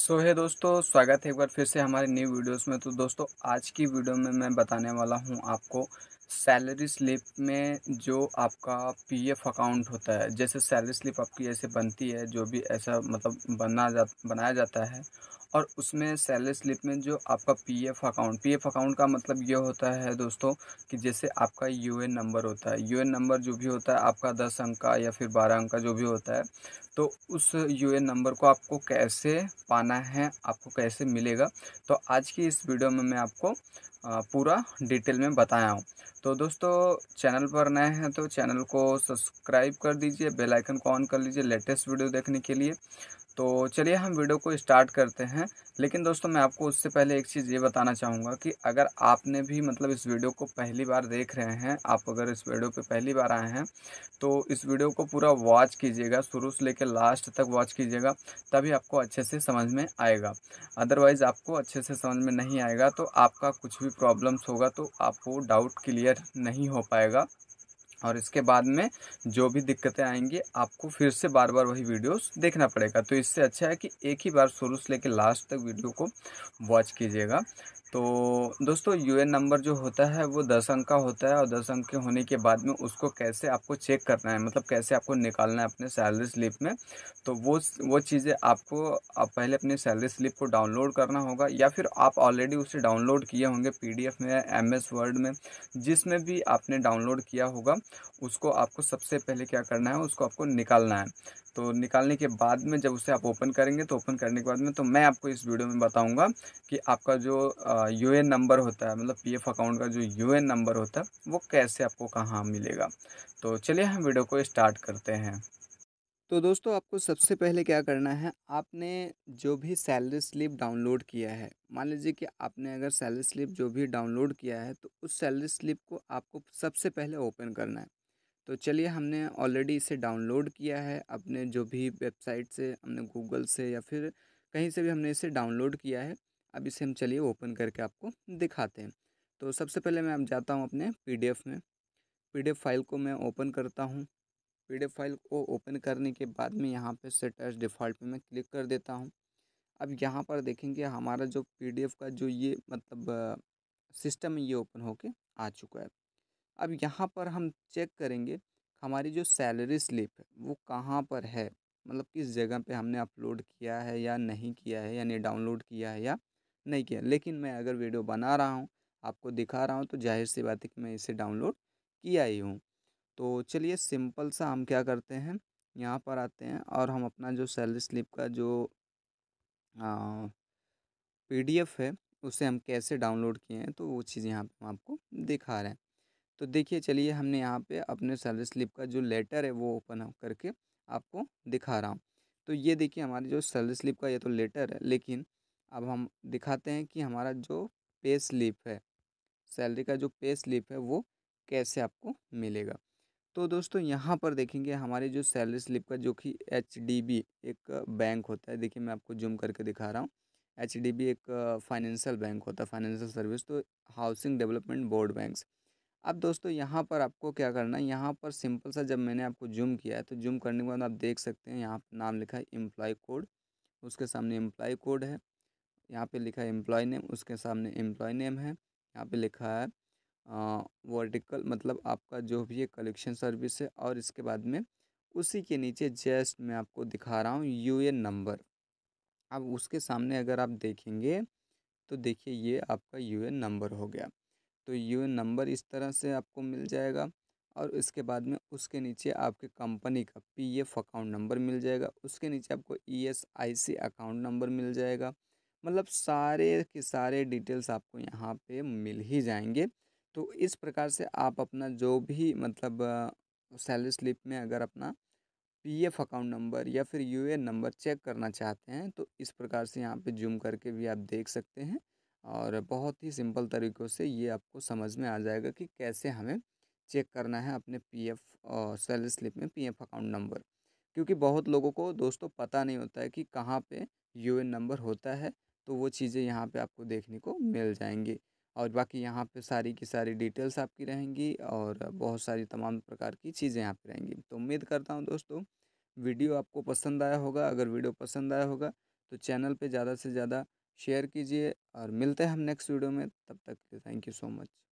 सो so, है hey दोस्तों स्वागत है एक बार फिर से हमारे न्यू वीडियोस में तो दोस्तों आज की वीडियो में मैं बताने वाला हूं आपको सैलरी स्लिप में जो आपका पीएफ अकाउंट होता है जैसे सैलरी स्लिप आपकी ऐसे बनती है जो भी ऐसा मतलब बना जा बनाया जाता है और उसमें सैलरी स्लिप में जो आपका पीएफ अकाउंट पीएफ अकाउंट का मतलब ये होता है दोस्तों कि जैसे आपका यूएन नंबर होता है यूएन नंबर जो भी होता है आपका दस अंक का या फिर बारह अंक का जो भी होता है तो उस यूएन नंबर को आपको कैसे पाना है आपको कैसे मिलेगा तो आज की इस वीडियो में मैं आपको पूरा डिटेल में बताया हूँ तो तो दोस्तों चैनल पर नए हैं तो चैनल को सब्सक्राइब कर दीजिए बेल आइकन को ऑन कर लीजिए लेटेस्ट वीडियो देखने के लिए तो चलिए हम वीडियो को स्टार्ट करते हैं लेकिन दोस्तों मैं आपको उससे पहले एक चीज़ ये बताना चाहूँगा कि अगर आपने भी मतलब इस वीडियो को पहली बार देख रहे हैं आप अगर इस वीडियो पे पहली बार आए हैं तो इस वीडियो को पूरा वॉच कीजिएगा शुरू से लेकर लास्ट तक वॉच कीजिएगा तभी आपको अच्छे से समझ में आएगा अदरवाइज़ आपको अच्छे से समझ में नहीं आएगा तो आपका कुछ भी प्रॉब्लम्स होगा तो आपको डाउट क्लियर नहीं हो पाएगा और इसके बाद में जो भी दिक्कतें आएंगी आपको फिर से बार बार वही वीडियोस देखना पड़ेगा तो इससे अच्छा है कि एक ही बार शुरू से लेकर लास्ट तक वीडियो को वॉच कीजिएगा तो दोस्तों यूएन नंबर जो होता है वो दस अंक का होता है और दस अंक के होने के बाद में उसको कैसे आपको चेक करना है मतलब कैसे आपको निकालना है अपने सैलरी स्लिप में तो वो वो चीज़ें आपको आप पहले अपने सैलरी स्लिप को डाउनलोड करना होगा या फिर आप ऑलरेडी उसे डाउनलोड किए होंगे पीडीएफ में एम एस वर्ड में जिसमें भी आपने डाउनलोड किया होगा उसको आपको सबसे पहले क्या करना है उसको आपको निकालना है तो निकालने के बाद में जब उसे आप ओपन करेंगे तो ओपन करने के बाद में तो मैं आपको इस वीडियो में बताऊंगा कि आपका जो आ, एन नंबर होता है मतलब एफ अकाउंट का जो एन नंबर होता है वो कैसे आपको कहाँ मिलेगा तो चलिए हम वीडियो को स्टार्ट करते हैं तो दोस्तों आपको सबसे पहले क्या करना है आपने जो भी सैलरी स्लिप डाउनलोड किया है मान लीजिए कि आपने अगर सैलरी स्लिप जो भी डाउनलोड किया है तो उस सैलरी स्लिप को आपको सबसे पहले ओपन करना है तो चलिए हमने ऑलरेडी इसे डाउनलोड किया है अपने जो भी वेबसाइट से हमने गूगल से या फिर कहीं से भी हमने इसे डाउनलोड किया है अब इसे हम चलिए ओपन करके आपको दिखाते हैं तो सबसे पहले मैं अब जाता हूँ अपने पीडीएफ में पीडीएफ फाइल को मैं ओपन करता हूँ पीडीएफ फाइल को ओपन करने के बाद में यहाँ पे सेट एज डिफ़ॉल्ट पे मैं क्लिक कर देता हूँ अब यहाँ पर देखेंगे हमारा जो पीडीएफ का जो ये मतलब सिस्टम ये ओपन होके आ चुका है अब यहाँ पर हम चेक करेंगे हमारी जो सैलरी स्लिप है वो कहाँ पर है मतलब किस जगह पे हमने अपलोड किया है या नहीं किया है यानी डाउनलोड किया है या नहीं किया लेकिन मैं अगर वीडियो बना रहा हूँ आपको दिखा रहा हूँ तो जाहिर सी बात है कि मैं इसे डाउनलोड किया ही हूँ तो चलिए सिंपल सा हम क्या करते हैं यहाँ पर आते हैं और हम अपना जो सैलरी स्लिप का जो पी है उसे हम कैसे डाउनलोड किए हैं तो वो चीज़ यहाँ पर हम आपको दिखा रहे हैं तो देखिए चलिए हमने यहाँ पे अपने सैलरी स्लिप का जो लेटर है वो ओपन करके आपको दिखा रहा हूँ तो ये देखिए हमारी जो सैलरी स्लिप का ये तो लेटर है लेकिन अब हम दिखाते हैं कि हमारा जो पे स्लिप है सैलरी का जो पे स्लिप है वो कैसे आपको मिलेगा तो दोस्तों यहाँ पर देखेंगे हमारी जो सैलरी स्लिप का जो कि एच एक बैंक होता है देखिए मैं आपको जूम करके दिखा रहा हूँ एच एक फाइनेंशियल बैंक होता है फाइनेंशियल सर्विस तो हाउसिंग डेवलपमेंट बोर्ड बैंक्स अब दोस्तों यहाँ पर आपको क्या करना है यहाँ पर सिंपल सा जब मैंने आपको जूम किया है तो जूम करने के बाद आप देख सकते हैं यहाँ नाम लिखा है एम्प्लॉय कोड उसके सामने एम्प्लॉय कोड है यहाँ पे लिखा है एम्प्लॉय नेम उसके सामने एम्प्लॉय नेम है यहाँ पे लिखा है वर्टिकल मतलब आपका जो भी है कलेक्शन सर्विस है और इसके बाद में उसी के नीचे जस्ट मैं आपको दिखा रहा हूँ यू नंबर अब उसके सामने अगर आप देखेंगे तो देखिए ये आपका यू नंबर हो गया तो यू नंबर इस तरह से आपको मिल जाएगा और इसके बाद में उसके नीचे आपके कंपनी का पीएफ अकाउंट नंबर मिल जाएगा उसके नीचे आपको ईएसआईसी अकाउंट नंबर मिल जाएगा मतलब सारे के सारे डिटेल्स आपको यहाँ पे मिल ही जाएंगे तो इस प्रकार से आप अपना जो भी मतलब सैलरी स्लिप में अगर अपना पीएफ अकाउंट नंबर या फिर यूएएन नंबर चेक करना चाहते हैं तो इस प्रकार से यहाँ पे जूम करके भी आप देख सकते हैं और बहुत ही सिंपल तरीक़ों से ये आपको समझ में आ जाएगा कि कैसे हमें चेक करना है अपने पी और सैलरी स्लिप में एफ अकाउंट नंबर क्योंकि बहुत लोगों को दोस्तों पता नहीं होता है कि कहाँ पे एन नंबर होता है तो वो चीज़ें यहाँ पे आपको देखने को मिल जाएंगी और बाकी यहाँ पे सारी की सारी डिटेल्स आपकी रहेंगी और बहुत सारी तमाम प्रकार की चीज़ें यहाँ पे रहेंगी तो उम्मीद करता हूँ दोस्तों वीडियो आपको पसंद आया होगा अगर वीडियो पसंद आया होगा तो चैनल पे ज़्यादा से ज़्यादा शेयर कीजिए और मिलते हैं हम नेक्स्ट वीडियो में तब तक के थैंक यू सो मच